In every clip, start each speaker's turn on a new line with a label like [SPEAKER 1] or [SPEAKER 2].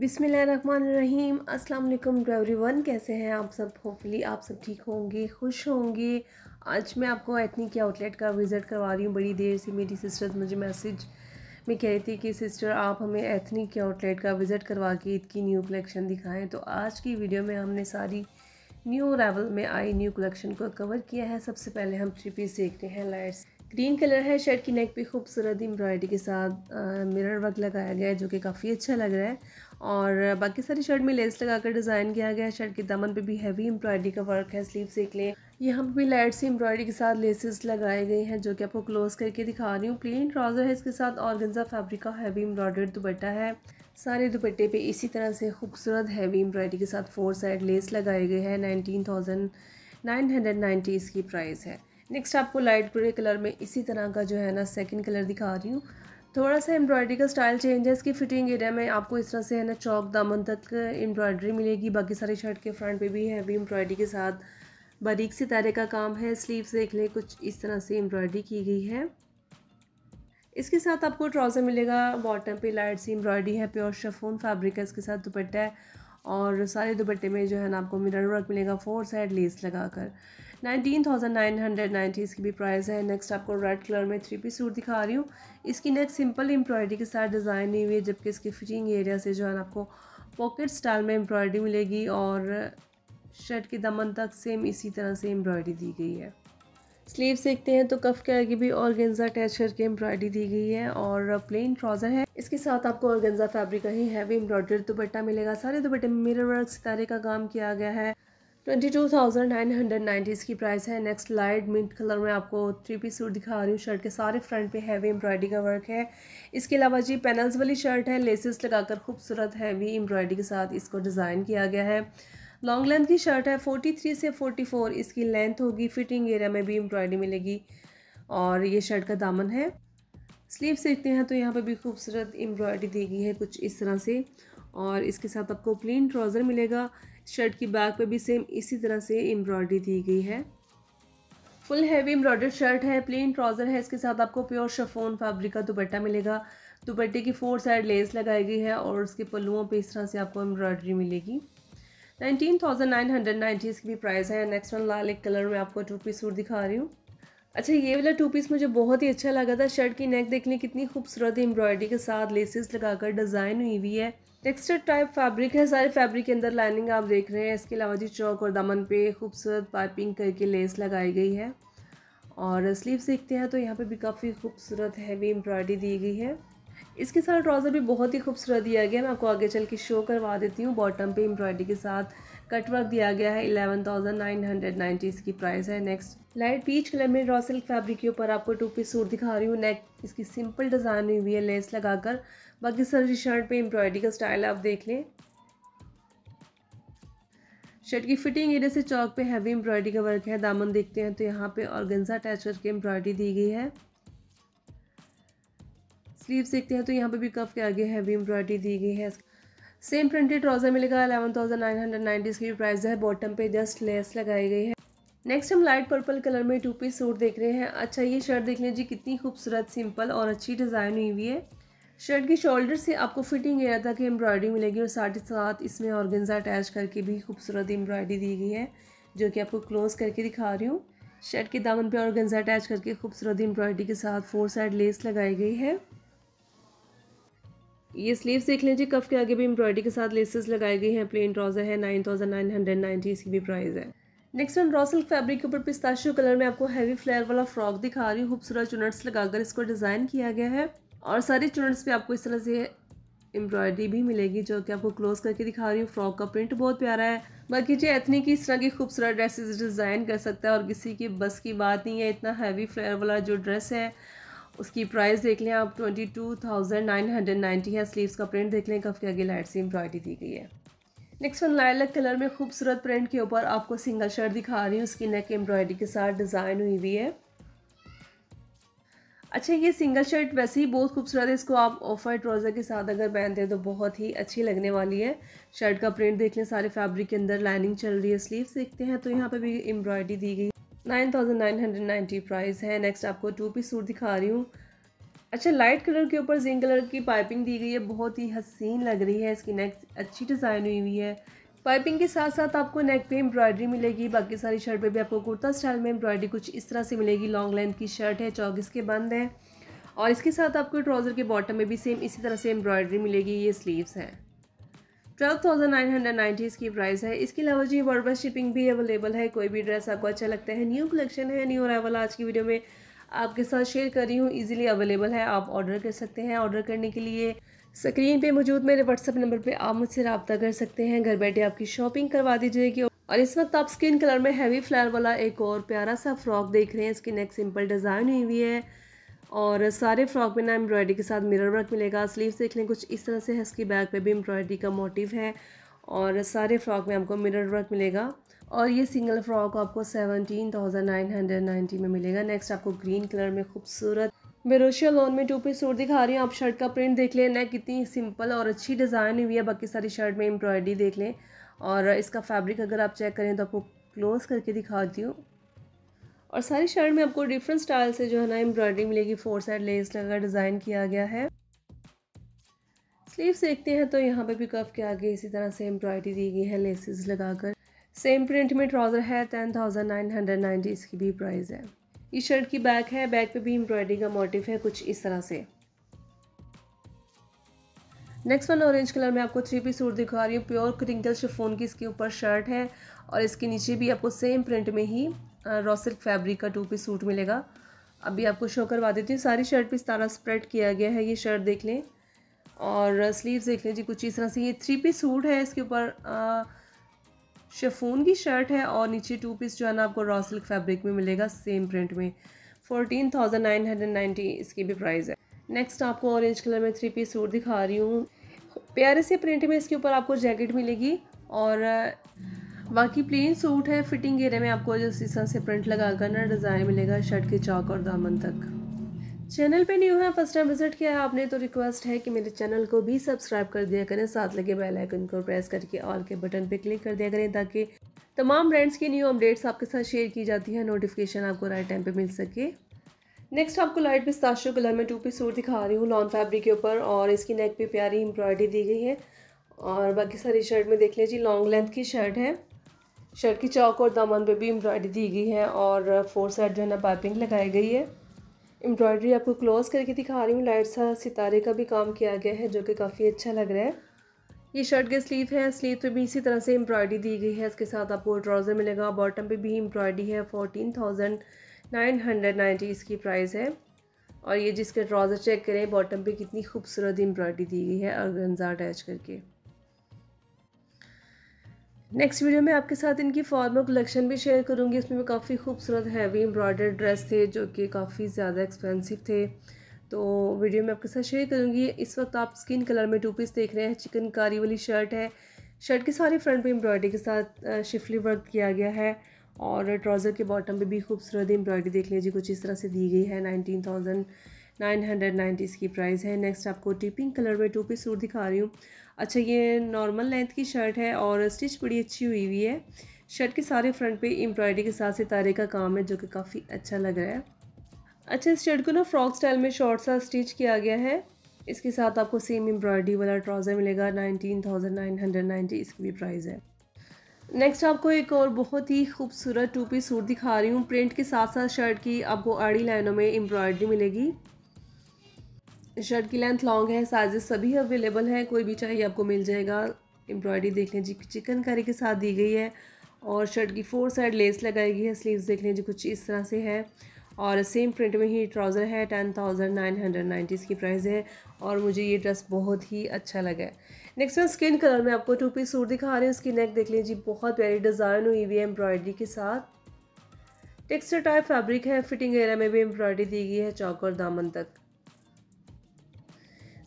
[SPEAKER 1] रहीम अस्सलाम ड्राइवरी वन कैसे हैं आप सब होपफुली आप सब ठीक होंगे खुश होंगे आज मैं आपको एथनिक आउटलेट का विज़िट करवा रही हूँ बड़ी देर से मेरी सिस्टर्स मुझे मैसेज में कह रही थी कि सिस्टर आप हमें एथनिक आउटलेट का विज़िट करवा के ईद की न्यू कलेक्शन दिखाएं तो आज की वीडियो में हमने सारी न्यू अरावल में आई न्यू कलेक्शन को कवर किया है सबसे पहले हम थ्री पीस देखते हैं लाइट्स ग्रीन कलर है शर्ट की नेक पे खूबसूरत एम्ब्रॉयडरी के साथ मिरर वर्क लगाया गया है जो कि काफ़ी अच्छा लग रहा है और बाकी सारी शर्ट में लेस लगा कर डिज़ाइन किया गया है शर्ट के दामन पे भी हैवी एम्ब्रॉयडरी का वर्क है स्लीव देख लें यहाँ पे भी लाइट सी एम्ब्रॉयडरी के साथ लेसेस लगाए गए हैं जो कि आपको क्लोज करके दिखा रही हूँ प्लेन ट्राउज़र है इसके साथ और गंजा फैब्रिक का हैवी एम्ब्रॉयडर्ड दुपट्टा है सारे दुपट्टे पे इसी तरह से खूबसूरत हैवी एम्ब्रॉयडरी के साथ फोर साइड लेस लगाए गए हैं nineteen thousand nine hundred ninety इसकी प्राइस है नेक्स्ट आपको लाइट ग्रे कलर में इसी तरह का जो है ना सेकेंड कलर दिखा रही हूँ थोड़ा सा एम्ब्रॉयडरी का स्टाइल चेंज है इसकी फिटिंग एरिया में आपको इस तरह से है ना चौक दामन तक एम्ब्रॉयडरी मिलेगी बाकी सारे शर्ट के फ्रंट पे भी हैवी एम्ब्रॉयडरी के साथ बारीक सी तारे का काम है स्लीव्स देख लें कुछ इस तरह से एम्ब्रॉयडरी की गई है इसके साथ आपको ट्राउज़र मिलेगा बॉटम पे लाइट सी एम्ब्रॉयडरी है प्योर शफोन फैब्रिक है इसके साथ दुपट्टा है और सारे दुपट्टे में जो है ना आपको मिरर वर्क मिलेगा फोर साइड लेस लगाकर नाइनटीन थाउजेंड नाइन हंड्रेड इसकी भी प्राइस है नेक्स्ट आपको रेड कलर में थ्री पी सूट दिखा रही हूँ इसकी नेक सिंपल एम्ब्रॉयडरी के साथ डिज़ाइन नहीं हुई है जबकि इसकी फिटिंग एरिया से जो है आपको पॉकेट स्टाइल में एम्ब्रॉयडरी मिलेगी और शर्ट के दमन तक सेम इसी तरह से एम्ब्रॉयडरी दी गई है स्लीव्स देखते हैं तो कफ के आगे भी ऑर्गेंजा अटैच करके एम्ब्रॉयडरी दी गई है और प्लेन ट्राउज़र है इसके साथ आपको ऑर्गेन्जा फैब्रिक का ही हैवी एम्ब्रॉयडरी दुपट्टा मिलेगा सारे दुपट्टे में मिरर वर्क सितारे का काम किया गया है twenty two thousand nine hundred ninety इसकी प्राइस है नेक्स्ट लाइट मिट कलर में आपको थ्री पी सूट दिखा रही हूँ शर्ट के सारे फ्रंट पे हैवी एम्ब्रॉयडरी का वर्क है इसके अलावा जी पैनल्स वाली शर्ट है लेसेस लगाकर खूबसूरत हैवी एम्ब्रॉयडरी के साथ इसको डिज़ाइन किया गया है लॉन्ग लेंथ की शर्ट है फोर्टी थ्री से फोर्टी फोर इसकी लेंथ होगी फिटिंग एरिया में भी एम्ब्रॉयडरी मिलेगी और ये शर्ट का दामन है स्लीव्स देखते हैं तो यहाँ पर भी खूबसूरत एम्ब्रॉयडरी दी गई है कुछ इस तरह से और इसके साथ आपको प्लेन ट्राउज़र मिलेगा शर्ट की बाग पे भी सेम इसी तरह से एम्ब्रॉयडरी दी गई है फुल हैवी एम्ब्रॉयडर शर्ट है प्लेन ट्राउज़र है इसके साथ आपको प्योर शफोन फैब्रिक का दुपट्टा मिलेगा दुपट्टे की फोर साइड लेस लगाई गई है और उसके पल्लुओं पे इस तरह से आपको एम्ब्रॉयडरी मिलेगी nineteen thousand nine hundred ninety इसकी भी प्राइस है नेक्स्ट वन लाल एक कलर में आपको टू पीस सूट दिखा रही हूँ अच्छा ये वाला टू पीस मुझे बहुत ही अच्छा लगा था शर्ट की नेक देख लें कितनी खूबसूरत एम्ब्रॉयडरी के साथ लेसेस लगाकर डिज़ाइन हुई हुई है टेक्सचर टाइप फैब्रिक है सारे फैब्रिक के अंदर लाइनिंग आप देख रहे हैं इसके अलावा जी चौक और दामन पे खूबसूरत पाइपिंग करके लेस लगाई गई है और स्लीव देखते हैं तो यहाँ पे भी काफ़ी खूबसूरत हैवी एम्ब्रॉयडरी दी गई है इसके साथ ट्राउज़र भी बहुत ही खूबसूरत दिया गया मैं आपको आगे चल के शो करवा देती हूँ बॉटम पे एम्ब्रॉयडरी के साथ कटवर्क दिया गया है 11,990 इसकी प्राइस है नेक्स्ट लाइट पीच कलर में रॉ सिल्क फैब्रिक के ऊपर आपको टू पीस सूट दिखा रही हूँ नेक इसकी सिंपल डिज़ाइन हुई है लेस लगाकर बाकी सर शर्ट पे एम्ब्रॉयडरी का स्टाइल आप देख लें शर्ट की फिटिंग एरिया से चौक पे हैवी एम्ब्रॉयडरी का वर्क है दामन देखते हैं तो यहाँ पे ऑर्गेन्जा अटैच करके एम्ब्रॉयडरी दी गई है स्लीव देखते हैं तो यहाँ पे भी कफ के आगे हैवी एम्ब्रॉयडरी दी गई है सेम प्रिंटेड ट्राउजर मिलेगा eleven thousand nine hundred ninety इसकी प्राइस है बॉटम पे जस्ट लेस लगाई गई है नेक्स्ट हम लाइट पर्पल कलर में टू पीस सूट देख रहे हैं अच्छा ये शर्ट देख लीजिए कितनी खूबसूरत सिंपल और अच्छी डिज़ाइन हुई हुई है शर्ट की शोल्डर से आपको फिटिंग एरिया तक एम्ब्रॉयडरी मिलेगी और साथ ही साथ इसमें ऑर्गेंजा अटैच करके भी खूबसूरत एम्ब्रॉयडरी दी गई है जो कि आपको क्लोज करके दिखा रही हूँ शर्ट के दामन पर ऑर्गेंजा अटैच करके खूबसूरत एम्ब्रॉयडरी के साथ फोर साइड लेस लगाई गई है ये स्लीव्स देख जी कफ के आगे भी एम्ब्रॉयडरी के साथ लेसेस लगाई गई हैं प्लेन ट्राउजर है nine thousand nine hundred ninety इसकी भी प्राइस है नेक्स्ट वन रॉसल फैब्रिक के ऊपर पिस्ताशियो कलर में आपको हैवी फ्लेयर वाला फ्रॉक दिखा रही हूँ खूबसूरत चुनट्स लगाकर इसको डिज़ाइन किया गया है और सारे चुनट्स पे आपको इस तरह से एम्ब्रॉयडरी भी मिलेगी जो कि आपको क्लोज करके दिखा रही हूँ फ्रॉक का प्रिंट बहुत प्यारा है बाकी जी एथनी की इस तरह की खूबसूरत ड्रेसेस डिज़ाइन कर सकता है और किसी की बस की बात नहीं है इतना हैवी फ्लेयर वाला जो ड्रेस है उसकी प्राइस देख लें आप twenty two thousand nine hundred ninety है स्लीव्स का प्रिंट देख लें कफ के आगे लाइट सी एम्ब्रॉयडरी दी गई है नेक्स्ट वन लाइलक कलर में खूबसूरत प्रिंट के ऊपर आपको सिंगल शर्ट दिखा रही हूँ उसकी नेक एम्ब्रॉयडरी के साथ डिज़ाइन हुई हुई है अच्छा ये सिंगल शर्ट वैसे ही बहुत खूबसूरत है इसको आप ऑफर ट्राउज़र के साथ अगर पहनते हैं तो बहुत ही अच्छी लगने वाली है शर्ट का प्रिंट देख लें सारे फैब्रिक के अंदर लाइनिंग चल रही है स्लीव्स देखते हैं तो यहाँ पे भी एम्ब्रॉयडरी दी गई nine thousand nine hundred ninety price है नेक्स्ट आपको टू पीस सूट दिखा रही हूँ अच्छा लाइट कलर के ऊपर जिंक कलर की पाइपिंग दी गई है बहुत ही हसीन लग रही है इसकी नेक अच्छी डिज़ाइन हुई हुई है पाइपिंग के साथ साथ आपको नेक पे एम्ब्रॉयडरी मिलेगी बाकी सारी शर्ट पे भी आपको कुर्ता स्टाइल में एम्ब्रॉयडरी कुछ इस तरह से मिलेगी लॉन्ग लेंथ की शर्ट है चौबीस के बंद है और इसके साथ आपको ट्राउज़र के बॉटम में भी सेम इसी तरह से एम्ब्रॉयडरी मिलेगी ये स्लीव्स हैं ट्वेल्व थाउजेंड नाइन हंड्रेड इसकी प्राइस है इसके अलावा जी वर्बल शिपिंग भी अवेलेबल है कोई भी ड्रेस आपको अच्छा लगता है न्यू कलेक्शन है न्यू अरावल आज की वीडियो में आपके साथ शेयर कर रही हूँ इजीली अवेलेबल है आप ऑर्डर कर सकते हैं ऑर्डर करने के लिए स्क्रीन पे मौजूद मेरे व्हाट्सअप नंबर पे आप मुझसे रबता कर सकते हैं घर बैठे आपकी शॉपिंग करवा दी जाएगी और इस वक्त आप स्किन कलर में हैवी फ्लैर वाला एक और प्यारा सा फ्रॉक देख रहे हैं इसकी नेक सिंपल डिज़ाइन हुई हुई है और सारे फ्रॉक में ना एम्ब्रॉयडरी के साथ मिरर वर्क मिलेगा स्लीव्स देख लें कुछ इस तरह से है इसकी बैक पे भी एम्ब्रॉयडरी का मोटिव है और सारे फ्रॉक में आपको मिरर वर्क मिलेगा और ये सिंगल फ्रॉक आपको seventeen thousand nine hundred ninety में मिलेगा नेक्स्ट आपको ग्रीन कलर में खूबसूरत बेरोशिया लॉन में टू पीस सूट दिखा रही हूँ आप शर्ट का प्रिंट देख लें नेक कितनी सिंपल और अच्छी डिज़ाइन हुई है बाकी सारी शर्ट में एम्ब्रॉयडरी देख लें और इसका फैब्रिक अगर आप चेक करें तो आपको क्लोज़ करके दिखाती हूँ और सारी शर्ट में आपको डिफरेंट स्टाइल से जो है ना एम्ब्रॉयडरी मिलेगी फोर साइड लेस लगा डिज़ाइन किया गया है स्लीव्स देखते हैं तो यहाँ पे भी कफ के आगे इसी तरह से एम्ब्रॉयडरी दी गई है लेसेस लगाकर सेम प्रिंट में ट्राउज़र है ten thousand nine hundred ninety इसकी भी प्राइस है इस शर्ट की बैक है बैक पे भी एम्ब्रॉयडरी का मोटिव है कुछ इस तरह से नेक्स्ट वन ऑरेंज कलर में आपको थ्री पी सूट दिखा रही हूँ प्योर क्रिंकल शिफोन की इसके ऊपर शर्ट है और इसके नीचे भी आपको सेम प्रिंट में ही रॉसिल्क फैब्रिक का टू पीस सूट मिलेगा अभी आपको शो करवा देती हूँ सारी शर्ट पीस तारा स्प्रेड किया गया है ये शर्ट देख लें और स्लीव्स देख लें जी कुछ इस तरह से ये थ्री पीस सूट है इसके ऊपर शफून की शर्ट है और नीचे टू पीस जो है ना आपको रॉसिल्क फैब्रिक में मिलेगा सेम प्रिंट में fourteen thousand nine hundred ninety इसकी भी प्राइस है नेक्स्ट आपको ऑरेंज कलर में थ्री पीस सूट दिखा रही हूँ प्यारे से प्रिंट में इसके ऊपर आपको जैकेट मिलेगी और बाकी प्लेन सूट है फिटिंग एरिया में आपको जो तरह से प्रिंट लगा कर ना डिज़ाइन मिलेगा शर्ट के चौक और दामन तक चैनल पे न्यू है फर्स्ट टाइम विजिट किया है आपने तो रिक्वेस्ट है कि मेरे चैनल को भी सब्सक्राइब कर दिया करें साथ लगे बेल आइकन को प्रेस करके ऑल के बटन पे क्लिक कर दिया करें ताकि तमाम ब्रांड्स की न्यू अपडेट्स आपके साथ शेयर की जाती है नोटिफिकेशन आपको राइट टाइम पे मिल सके नेक्स्ट आपको लाइट पिस्ताशो कलर में टू पी सूट दिखा रही हूँ लॉन फैब्रिक के ऊपर और इसकी नेक पर प्यारी एम्ब्रॉयडरी दी गई है और बाकी सारी शर्ट में देख लीजिए लॉन्ग लेंथ की शर्ट है शर्ट की चौक और दामन पे भी एम्ब्रॉयडरी दी गई है और फोर साइड जो है ना पाइपिंग लगाई गई है एम्ब्रॉयडरी आपको क्लोज़ करके दिखा रही हूँ लाइट सा सितारे का भी काम किया गया है जो कि काफ़ी अच्छा लग रहा है ये शर्ट के स्लीव है स्लीव पे भी इसी तरह से एम्ब्रॉयडरी दी गई है इसके साथ आपको ट्राउज़र मिलेगा बॉटम पे भी एम्ब्रॉयडरी है fourteen thousand nine hundred ninety इसकी प्राइस है और ये जिसके ट्राउज़र चेक करें बॉटम पे कितनी खूबसूरत एम्ब्रॉयडरी दी गई है और गंजा अटैच करके नेक्स्ट वीडियो में आपके साथ इनकी फॉर्मल कलेक्शन भी शेयर करूँगी उसमें काफ़ी खूबसूरत हैवी एम्ब्रॉयडर्ड ड्रेस थे जो कि काफ़ी ज़्यादा एक्सपेंसिव थे तो वीडियो में आपके साथ शेयर करूँगी इस वक्त आप स्किन कलर में टू पीस देख रहे हैं चिकनकारी वाली शर्ट है शर्ट के सारे फ्रंट पर एम्ब्रॉयडरी के साथ शिफली वर्क किया गया है और ट्राउज़र के बॉटम पर भी खूबसूरत एम्ब्रॉयडरी देख लीजिए कुछ इस तरह से दी गई है nineteen thousand nine hundred ninety इसकी प्राइस है नेक्स्ट आपको टिपिंग कलर में टू पीस सूट दिखा रही हूँ अच्छा ये नॉर्मल लेंथ की शर्ट है और स्टिच बड़ी अच्छी हुई हुई है शर्ट के सारे फ्रंट पे एम्ब्रॉयडरी के साथ सितारे का काम है जो कि काफ़ी अच्छा लग रहा है अच्छा इस शर्ट को ना फ्रॉक स्टाइल में शॉर्ट सा स्टिच किया गया है इसके साथ आपको सेम एम्ब्रॉयडरी वाला ट्राउज़र मिलेगा nineteen thousand nine hundred ninety इसकी भी प्राइस है नेक्स्ट आपको एक और बहुत ही खूबसूरत टू पीस सूट दिखा रही हूँ प्रिंट के साथ साथ शर्ट की आपको आड़ी लाइनों में एम्ब्रॉयडरी मिलेगी शर्ट की लेंथ लॉन्ग है साइजेस सभी अवेलेबल हैं कोई भी चाहिए आपको मिल जाएगा एम्ब्रॉयडरी देख लें जी चिकनकारी के साथ दी गई है और शर्ट की फोर साइड लेस लगाई गई है स्लीव्स देख लें जी कुछ इस तरह से है और सेम प्रिंट में ही ट्राउज़र है ten thousand nine hundred nineties की प्राइस है और मुझे ये ड्रेस बहुत ही अच्छा लगा है नेक्स्ट मैं स्किन कलर में आपको टू पीस सूट दिखा रही हूँ इसकी नेक देख लें जी बहुत प्यारी डिज़ाइन हुई हुई है एम्ब्रॉयडरी के साथ टेक्सचर टाइप फैब्रिक है फिटिंग एरिया में भी एम्ब्रॉयडरी दी गई है चौक और दामन तक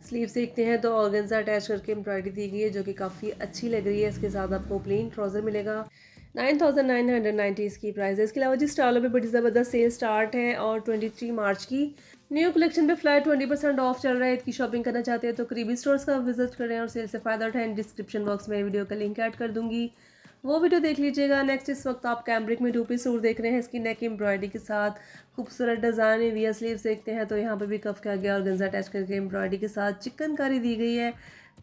[SPEAKER 1] स्लीव्स देखते हैं तो ऑर्गेन्जा अटैच करके एम्ब्रॉयडरी दी गई है जो कि काफ़ी अच्छी लग रही है इसके साथ आपको प्लेन ट्राउज़र मिलेगा nine thousand nine hundred ninety इसकी प्राइस है इसके अलावा जिस स्टॉलों पे बड़ी ज़बरदस्त सेल स्टार्ट है और ट्वेंटी थ्री मार्च की न्यू कलेक्शन पे फ्लैट ट्वेंटी परसेंट ऑफ चल रहा है इसकी शॉपिंग करना चाहते हैं तो करीबी स्टोर्स का विजिट करें और सेल से फ़ायदा उठाएं डिस्क्रिप्शन बॉक्स में वीडियो का लिंक ऐड कर दूंगी वो वीडियो देख लीजिएगा नेक्स्ट इस वक्त आप कैम्ब्रिक में डूपी सूट देख रहे हैं इसकी नेक एम्ब्रॉयडरी के साथ खूबसूरत डिज़ाइन है वियर स्लीव्स देखते हैं तो यहाँ पर भी कफ किया गया और गंजा अटैच करके एम्ब्रॉयडरी के साथ चिकनकारी दी गई है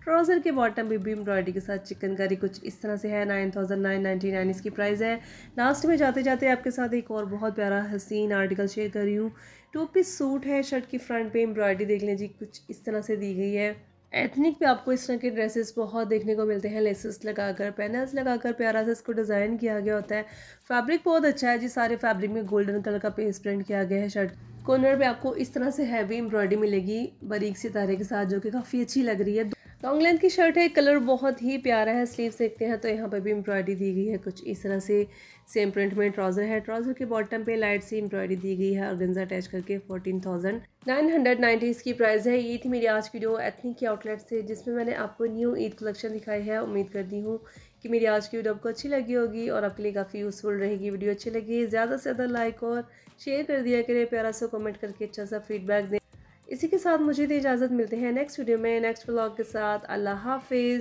[SPEAKER 1] ट्राउज़र के बॉटम भी भी एम्ब्रॉयडरी के साथ चिकनकारी कुछ इस तरह से है nine thousand nine ninety nine इसकी प्राइस है लास्ट में जाते जाते आपके साथ एक और बहुत प्यारा हसीन आर्टिकल शेयर कर रही हूँ टू पीस सूट है शर्ट की फ्रंट पे एम्ब्रॉयडरी देख लें जी कुछ इस तरह से दी गई है एथनिक पे आपको इस तरह के ड्रेसेस बहुत देखने को मिलते हैं लेसेस लगाकर पैनल्स लगाकर प्यारा सा इसको डिज़ाइन किया गया होता है फैब्रिक बहुत अच्छा है जी सारे फैब्रिक में गोल्डन कलर का पेस प्रिंट किया गया है शर्ट कॉर्नर पे आपको इस तरह से हैवी एम्ब्रॉयडरी मिलेगी बरीक सितारे के साथ जो कि काफ़ी अच्छी लग रही है लॉन्ग लेंथ की शर्ट है कलर बहुत ही प्यारा है स्लीव देखते हैं तो यहाँ पर भी एम्ब्रॉयडरी दी गई है कुछ इस तरह से सेम प्रिंट में ट्राउज़र है ट्राउज़र के बॉटम पे लाइट सी एम्ब्रॉयडरी दी गई है और गंजा अटैच करके fourteen thousand nine hundred ninety इसकी प्राइस है ये थी मेरी आज वीडियो एथनिक की आउटलेट से जिसमें मैंने आपको न्यू ईद कलेक्शन दिखाई है उम्मीद करती हूँ कि मेरी आज की वीडियो आपको अच्छी लगी होगी और आपके लिए काफ़ी यूज़फुल रहेगी वीडियो अच्छी लगी ज़्यादा से ज़्यादा लाइक और शेयर कर दिया करें प्यारा सा कमेंट करके अच्छा सा फीडबैक दें इसी के साथ मुझे इजाज़त मिलते हैं नेक्स्ट वीडियो में नेक्स्ट ब्लॉग के साथ अल्लाह हाफिज़